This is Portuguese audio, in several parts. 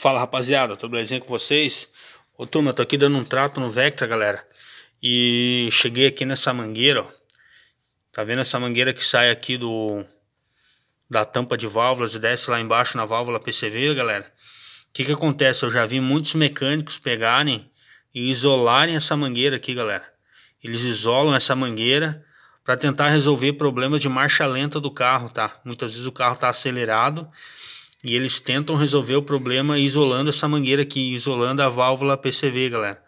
Fala rapaziada, tô belezinha com vocês? Ô turma, tô aqui dando um trato no Vectra, galera. E cheguei aqui nessa mangueira, ó. Tá vendo essa mangueira que sai aqui do da tampa de válvulas e desce lá embaixo na válvula PCV, galera? O que que acontece? Eu já vi muitos mecânicos pegarem e isolarem essa mangueira aqui, galera. Eles isolam essa mangueira para tentar resolver problemas de marcha lenta do carro, tá? Muitas vezes o carro tá acelerado e eles tentam resolver o problema isolando essa mangueira aqui, isolando a válvula PCV, galera.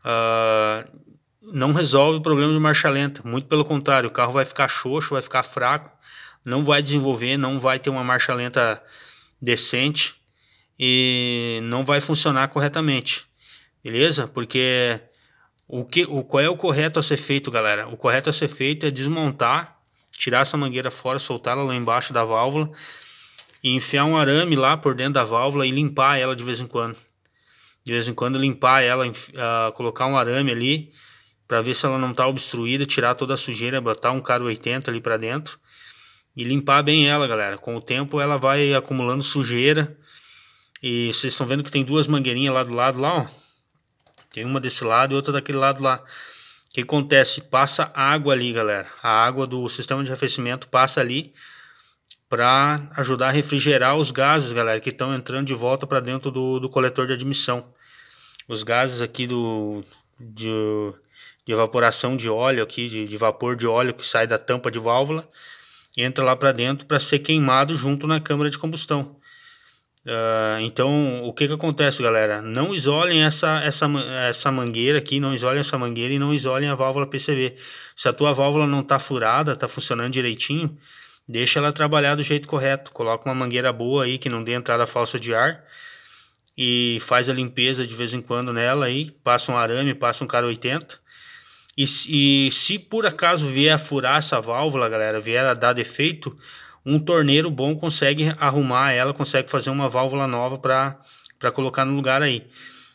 Uh, não resolve o problema de marcha lenta, muito pelo contrário, o carro vai ficar xoxo, vai ficar fraco, não vai desenvolver, não vai ter uma marcha lenta decente e não vai funcionar corretamente. Beleza? Porque o que, o, qual é o correto a ser feito, galera? O correto a ser feito é desmontar, tirar essa mangueira fora, soltar ela lá embaixo da válvula e enfiar um arame lá por dentro da válvula e limpar ela de vez em quando. De vez em quando limpar ela, uh, colocar um arame ali para ver se ela não está obstruída, tirar toda a sujeira, botar um caro 80 ali para dentro e limpar bem ela, galera. Com o tempo ela vai acumulando sujeira. E vocês estão vendo que tem duas mangueirinhas lá do lado lá, ó. Tem uma desse lado e outra daquele lado lá. O que acontece? Passa água ali, galera. A água do sistema de arrefecimento passa ali para ajudar a refrigerar os gases, galera, que estão entrando de volta para dentro do, do, coletor de admissão. Os gases aqui do de, de evaporação de óleo aqui, de, de, vapor de óleo que sai da tampa de válvula, entra lá para dentro para ser queimado junto na câmara de combustão. Uh, então, o que que acontece, galera? Não isolem essa, essa, essa mangueira aqui, não isolem essa mangueira e não isolem a válvula PCV. Se a tua válvula não está furada, está funcionando direitinho, Deixa ela trabalhar do jeito correto. Coloca uma mangueira boa aí que não dê entrada falsa de ar. E faz a limpeza de vez em quando nela aí. Passa um arame, passa um cara 80. E, e se por acaso vier a furar essa válvula, galera, vier a dar defeito, um torneiro bom consegue arrumar ela, consegue fazer uma válvula nova para colocar no lugar aí.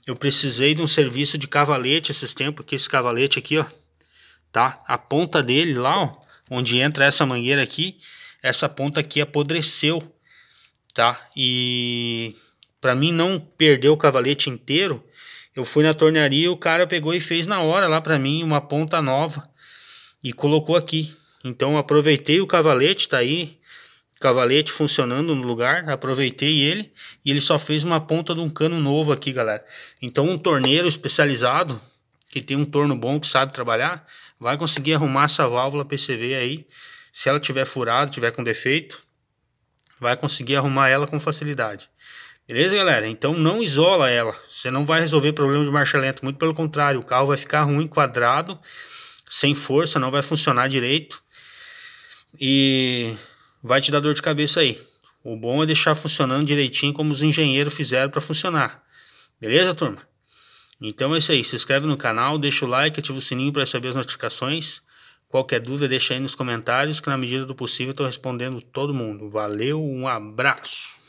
Eu precisei de um serviço de cavalete esses tempos, que esse cavalete aqui, ó, tá? A ponta dele lá, ó, onde entra essa mangueira aqui, essa ponta aqui apodreceu, tá? E para mim não perder o cavalete inteiro, eu fui na tornearia, o cara pegou e fez na hora lá para mim uma ponta nova e colocou aqui. Então aproveitei o cavalete, tá aí, cavalete funcionando no lugar, aproveitei ele e ele só fez uma ponta de um cano novo aqui, galera. Então um torneiro especializado que tem um torno bom que sabe trabalhar, vai conseguir arrumar essa válvula PCV aí se ela tiver furado, tiver com defeito, vai conseguir arrumar ela com facilidade. Beleza, galera? Então não isola ela. Você não vai resolver problema de marcha lenta, muito pelo contrário, o carro vai ficar ruim, quadrado, sem força, não vai funcionar direito e vai te dar dor de cabeça aí. O bom é deixar funcionando direitinho como os engenheiros fizeram para funcionar. Beleza, turma? Então é isso aí. Se inscreve no canal, deixa o like, ativa o sininho para receber as notificações. Qualquer dúvida, deixa aí nos comentários que na medida do possível estou respondendo todo mundo. Valeu, um abraço!